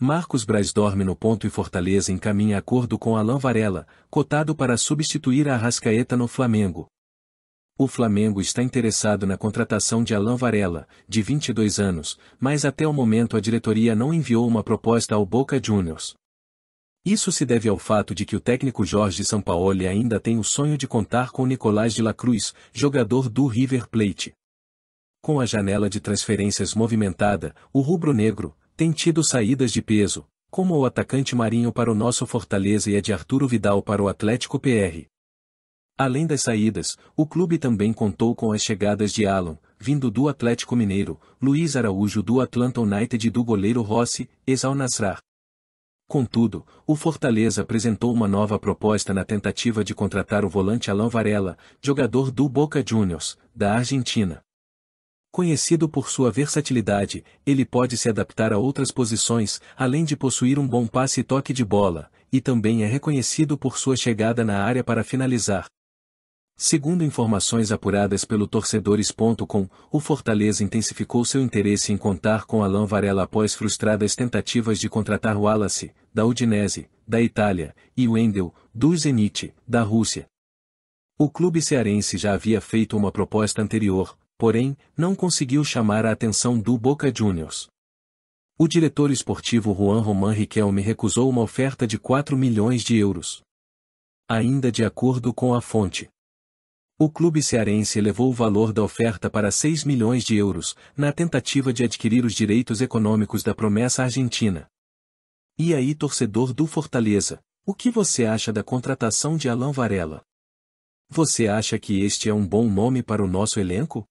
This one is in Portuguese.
Marcos Braz dorme no ponto e Fortaleza encaminha acordo com Alain Varela, cotado para substituir a Arrascaeta no Flamengo. O Flamengo está interessado na contratação de Alain Varela, de 22 anos, mas até o momento a diretoria não enviou uma proposta ao Boca Juniors. Isso se deve ao fato de que o técnico Jorge Sampaoli ainda tem o sonho de contar com Nicolás de la Cruz, jogador do River Plate. Com a janela de transferências movimentada, o rubro-negro, tem tido saídas de peso, como o atacante Marinho para o nosso Fortaleza e a é de Arturo Vidal para o Atlético PR. Além das saídas, o clube também contou com as chegadas de Alan, vindo do Atlético Mineiro, Luiz Araújo do Atlanta United e do goleiro Rossi, ex-Al Nassr. Contudo, o Fortaleza apresentou uma nova proposta na tentativa de contratar o volante Alan Varela, jogador do Boca Juniors, da Argentina. Conhecido por sua versatilidade, ele pode se adaptar a outras posições, além de possuir um bom passe e toque de bola, e também é reconhecido por sua chegada na área para finalizar. Segundo informações apuradas pelo torcedores.com, o Fortaleza intensificou seu interesse em contar com Alain Varela após frustradas tentativas de contratar Wallace, da Udinese, da Itália, e Wendel, do Zenit, da Rússia. O clube cearense já havia feito uma proposta anterior, porém, não conseguiu chamar a atenção do Boca Juniors. O diretor esportivo Juan Román Riquelme recusou uma oferta de 4 milhões de euros. Ainda de acordo com a fonte. O clube cearense elevou o valor da oferta para 6 milhões de euros, na tentativa de adquirir os direitos econômicos da promessa argentina. E aí, torcedor do Fortaleza, o que você acha da contratação de Alain Varela? Você acha que este é um bom nome para o nosso elenco?